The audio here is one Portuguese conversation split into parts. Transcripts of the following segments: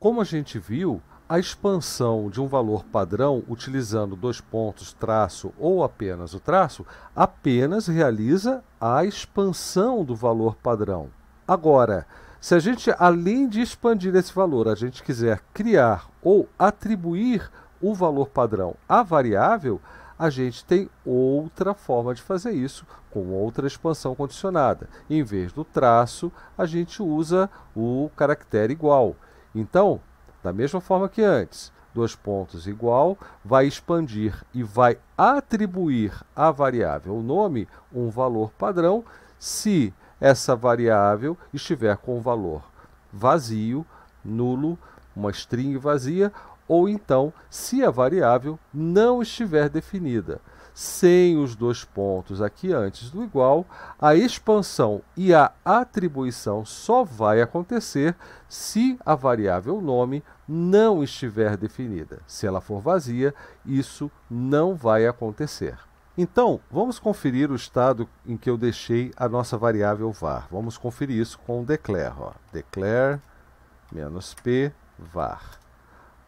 Como a gente viu, a expansão de um valor padrão utilizando dois pontos, traço ou apenas o traço, apenas realiza a expansão do valor padrão. Agora, se a gente, além de expandir esse valor, a gente quiser criar ou atribuir o valor padrão à variável, a gente tem outra forma de fazer isso, com outra expansão condicionada. Em vez do traço, a gente usa o caractere igual. Então, da mesma forma que antes, dois pontos igual, vai expandir e vai atribuir à variável nome um valor padrão se essa variável estiver com o valor vazio, nulo, uma string vazia, ou então se a variável não estiver definida sem os dois pontos aqui antes do igual, a expansão e a atribuição só vai acontecer se a variável nome não estiver definida. Se ela for vazia, isso não vai acontecer. Então, vamos conferir o estado em que eu deixei a nossa variável var. Vamos conferir isso com o declare. Ó. Declare "-p var".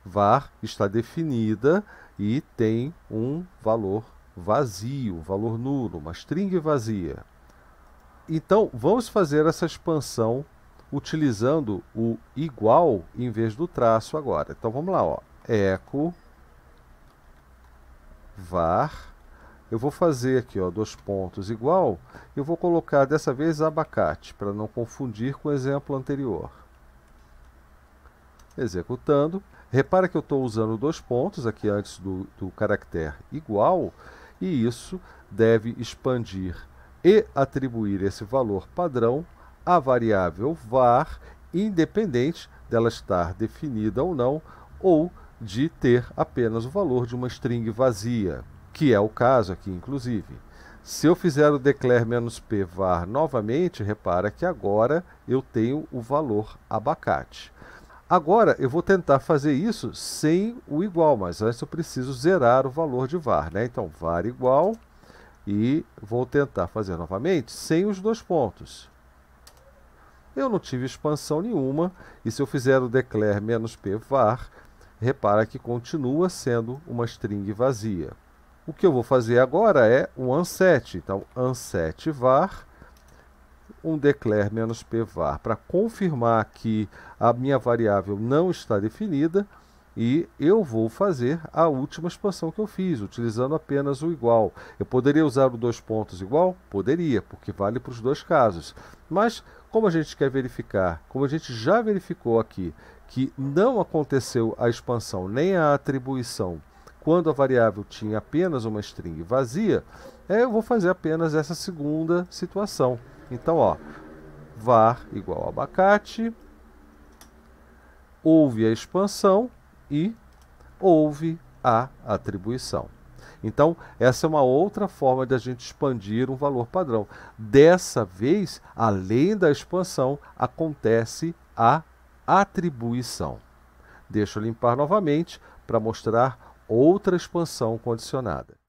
var está definida e tem um valor vazio, valor nulo, uma string vazia. Então, vamos fazer essa expansão utilizando o igual em vez do traço agora. Então, vamos lá, ó. echo var. Eu vou fazer aqui, ó, dois pontos igual. Eu vou colocar dessa vez abacate, para não confundir com o exemplo anterior. Executando. Repara que eu estou usando dois pontos aqui antes do, do caractere igual e isso deve expandir e atribuir esse valor padrão à variável var, independente dela estar definida ou não, ou de ter apenas o valor de uma string vazia, que é o caso aqui, inclusive. Se eu fizer o declare "-p var novamente, repara que agora eu tenho o valor abacate. Agora eu vou tentar fazer isso sem o igual, mas antes eu preciso zerar o valor de var, né? Então var igual e vou tentar fazer novamente sem os dois pontos. Eu não tive expansão nenhuma e se eu fizer o declare "-p var", repara que continua sendo uma string vazia. O que eu vou fazer agora é o unset, então unset var um declare menos p var para confirmar que a minha variável não está definida e eu vou fazer a última expansão que eu fiz, utilizando apenas o igual. Eu poderia usar o dois pontos igual? Poderia, porque vale para os dois casos. Mas como a gente quer verificar, como a gente já verificou aqui, que não aconteceu a expansão nem a atribuição quando a variável tinha apenas uma string vazia, é, eu vou fazer apenas essa segunda situação. Então, ó, var igual abacate, houve a expansão e houve a atribuição. Então, essa é uma outra forma de a gente expandir um valor padrão. Dessa vez, além da expansão, acontece a atribuição. Deixa eu limpar novamente para mostrar outra expansão condicionada.